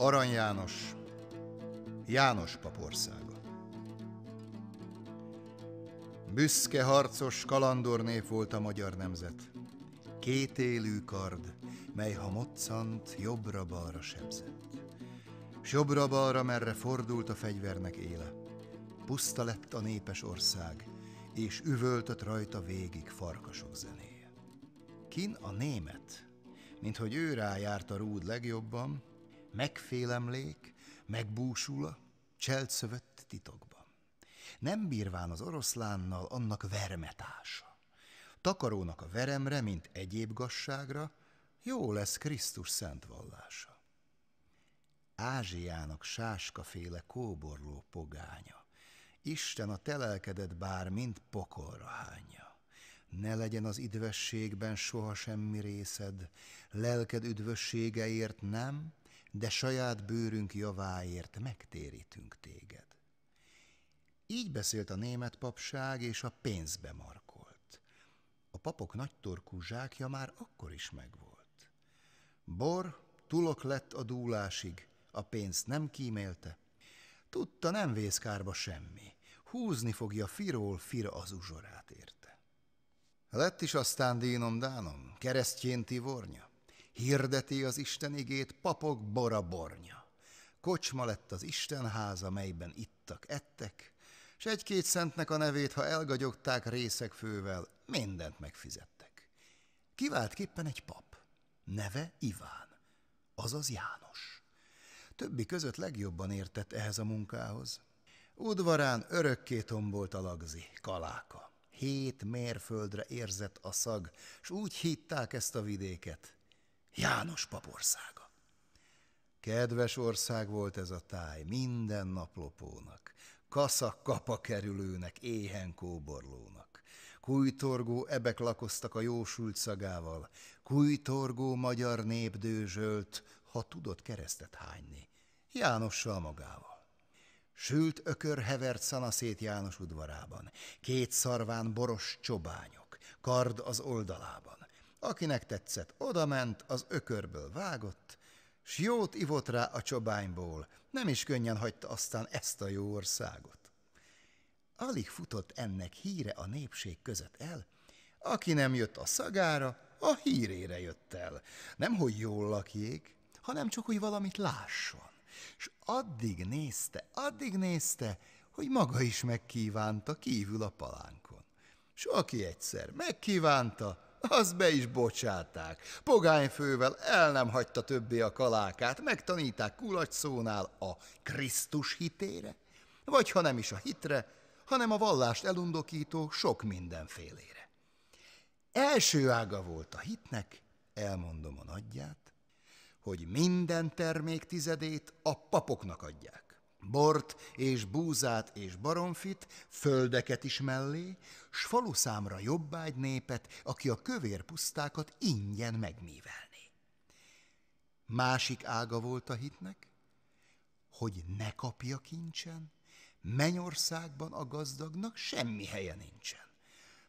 Arany János, János papországa. Büszke harcos nép volt a magyar nemzet. élő kard, mely ha moccant, jobbra-balra sebzett. S jobbra-balra merre fordult a fegyvernek éle. Puszta lett a népes ország, és üvöltött rajta végig farkasok zenéje. Kin a német, minthogy ő rájárt a rúd legjobban, megfélemlék, megbúsula, cseltszövött titokban. Nem bírván az oroszlánnal annak vermetása. Takarónak a veremre, mint egyéb gasságra, jó lesz Krisztus szent vallása. Ázsiának sáskaféle kóborló pogánya, Isten a telelkedett bár, mint pokolra hányja. Ne legyen az idvességben soha semmi részed, lelked üdvösségeért nem, de saját bőrünk javáért megtérítünk téged. Így beszélt a német papság, és a pénzbe markolt. A papok nagytorkú zsákja már akkor is megvolt. Bor tulok lett a dúlásig, a pénzt nem kímélte. Tudta, nem vészkárba semmi. Húzni fogja firól fira az uzsorát érte. Lett is aztán dínom dánom, keresztjén tivornya. Hirdeti az Isten igét papok borabornya. Kocsma lett az háza, melyben ittak, ettek, s egy-két szentnek a nevét, ha elgagyogták részek fővel, mindent megfizettek. Kiváltképpen egy pap, neve Iván, azaz János. Többi között legjobban értett ehhez a munkához. Udvarán örökké tombolt a lagzi, kaláka. Hét mérföldre érzett a szag, s úgy hitták ezt a vidéket, János papországa. Kedves ország volt ez a táj, minden naplopónak, kaszak-kapa kerülőnek, éhen kóborlónak. Kújtorgó ebek lakoztak a jósult szagával, kújtorgó magyar nép dőzsölt, ha tudott keresztet hányni, Jánossal magával. Sült ökör hevert szanaszét János udvarában, két szarván boros csobányok, kard az oldalában. Akinek tetszett, odament, az ökörből vágott, s jót ivott rá a csobányból, nem is könnyen hagyta aztán ezt a jó országot. Alig futott ennek híre a népség között el, aki nem jött a szagára, a hírére jött el. Nem, hogy jól lakjék, hanem csak, hogy valamit lásson. És addig nézte, addig nézte, hogy maga is megkívánta kívül a palánkon. S aki egyszer megkívánta, az be is bocsáták. Pogányfővel el nem hagyta többé a kalákát, megtaníták kulacsszónál a Krisztus hitére, vagy ha nem is a hitre, hanem a vallást elundokító sok mindenfélére. Első ága volt a hitnek, elmondom a nagyját, hogy minden termék tizedét a papoknak adják bort és búzát és baromfit, földeket is mellé, s faluszámra jobbágy népet, aki a kövér pusztákat ingyen megmívelni. Másik ága volt a hitnek, hogy ne kapja kincsen, mennyországban a gazdagnak semmi helye nincsen.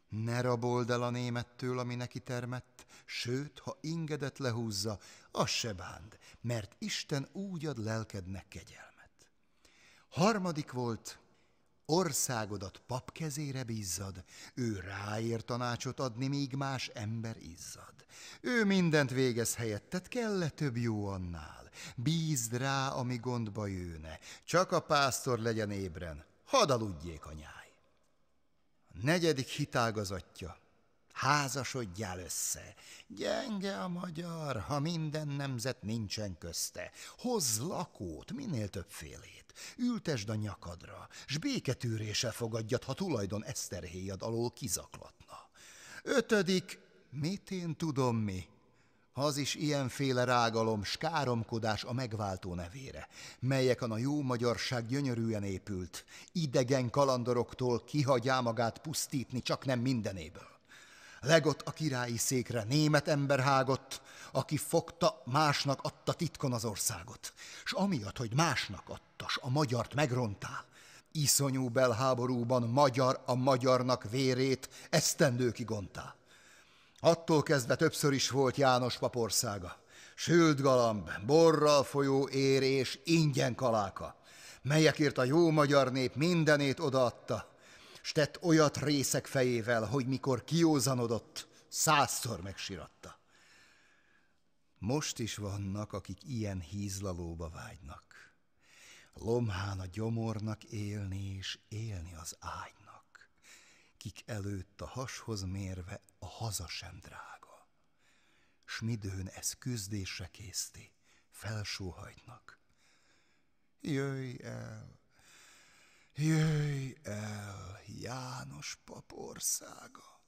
Ne rabold el a némettől, ami neki termett, sőt, ha ingedet lehúzza, az se bánd, mert Isten úgy ad lelkednek kegyel. Harmadik volt, országodat pap kezére bízzad, ő ráért tanácsot adni, míg más ember izzad. Ő mindent végez helyetted, kell -e több jó annál? Bízd rá, ami gondba jőne, csak a pásztor legyen ébren, hadd aludjék anyáj. A negyedik hitágazatja, házasodjál össze. Gyenge a magyar, ha minden nemzet nincsen közte. Hozz lakót, minél félét. Ültesd a nyakadra, s béketűréssel fogadjad, ha tulajdon eszterhéjad alól kizaklatna. Ötödik, mit én tudom mi? Az is ilyenféle rágalom, skáromkodás a megváltó nevére, melyeken a jó magyarság gyönyörűen épült, idegen kalandoroktól kihagyá magát pusztítni, csak nem mindenéből. Legott a királyi székre német ember hágott, aki fogta, másnak adta titkon az országot. S amiatt, hogy másnak adtas, a magyart megrontál. Iszonyú belháborúban magyar a magyarnak vérét esztendőkig ontál. Attól kezdve többször is volt János papországa. Sült galamb, borral folyó ér és ingyen kaláka, melyekért a jó magyar nép mindenét odaadta, s tett olyat részek fejével, hogy mikor kiózanodott, százszor megsiratta. Most is vannak, akik ilyen hízlalóba vágynak. Lomhán a gyomornak élni és élni az ágynak, kik előtt a hashoz mérve a haza sem drága. S midőn ez küzdésre készti, felsóhajtnak. Jöjj el! Jöjj el, János papországa!